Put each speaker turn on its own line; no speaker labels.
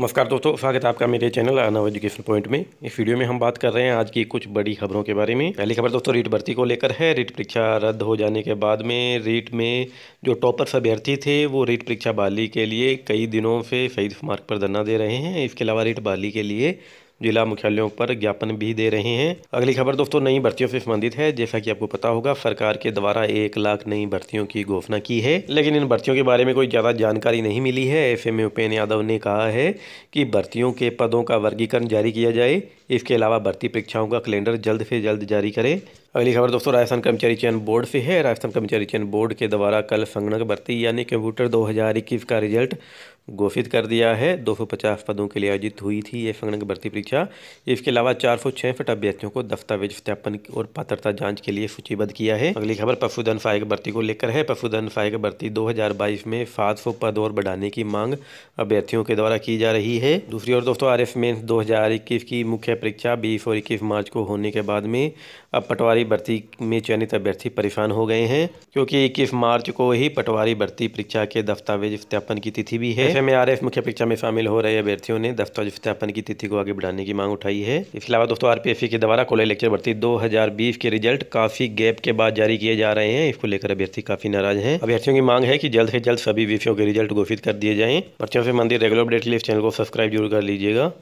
नमस्कार दोस्तों स्वागत है आपका मेरे चैनल अनव एजुकेशन पॉइंट में इस वीडियो में हम बात कर रहे हैं आज की कुछ बड़ी खबरों के बारे में पहली खबर दोस्तों रीट भर्ती को लेकर है रीट परीक्षा रद्द हो जाने के बाद में रीट में जो टॉपर्स अभ्यर्थी थे वो रीट परीक्षा बाली के लिए कई दिनों से शहीद मार्ग पर धरना दे रहे हैं इसके अलावा रीट बाली के लिए जिला मुख्यालयों पर ज्ञापन भी दे रहे हैं अगली खबर दोस्तों नई भर्तियों से संबंधित है जैसा कि आपको पता होगा सरकार के द्वारा एक लाख नई भर्तियों की घोषणा की है लेकिन इन भर्तियों के बारे में कोई ज़्यादा जानकारी नहीं मिली है ऐसे में उपेन्द्र यादव ने कहा है कि भर्तियों के पदों का वर्गीकरण जारी किया जाए इसके अलावा भर्ती परीक्षाओं का कैलेंडर जल्द से जल्द जारी करे अगली खबर दोस्तों राजस्थान कर्मचारी चयन बोर्ड से है राजस्थान कर्मचारी चयन बोर्ड के द्वारा कल संगणक भर्ती यानी कंप्यूटर दो का रिजल्ट घोषित कर दिया है 250 पदों के लिए आयोजित हुई थी ये संगणक भर्ती परीक्षा इसके अलावा चार सौ छियासठ अभ्यर्थियों को दस्तावेज सत्यापन और पात्रता जांच के लिए सूचीबद्ध किया है अगली खबर पशुधन सहायक भर्ती को लेकर है पशुधन सहायक भर्ती 2022 में सात सौ पद और बढ़ाने की मांग अभ्यर्थियों के द्वारा की जा रही है दूसरी ओर दोस्तों आर एफ मेन्स दो की मुख्य परीक्षा बीस और इक्कीस मार्च को होने के बाद में अब पटवारी भर्ती में चयनित अभ्यर्थी परेशान हो गए हैं क्योंकि इक्कीस मार्च को ही पटवारी भर्ती परीक्षा के दस्तावेज सत्यापन की तिथि भी है एफ आरएफ मुख्य परीक्षा में शामिल हो रहे अभ्यर्थियों ने दफ्तर विस्थापन की तिथि को आगे बढ़ाने की मांग उठाई है इसके अलावा दोस्तों आरपीएफसी के द्वारा कॉलेज लेक्चर भर्ती 2020 के रिजल्ट काफी गैप के बाद जारी किए जा रहे हैं इसको लेकर अभ्यर्थी काफी नाराज है अभ्यर्थियों की मांग है कि जल्द से जल्द सभी विषयों के रिजल्ट घोषित कर दिए जाए भर्तियों से मंदिर रेगुलर अपडेट के लिए चैनल को सब्सक्राइब जरूर कर लीजिएगा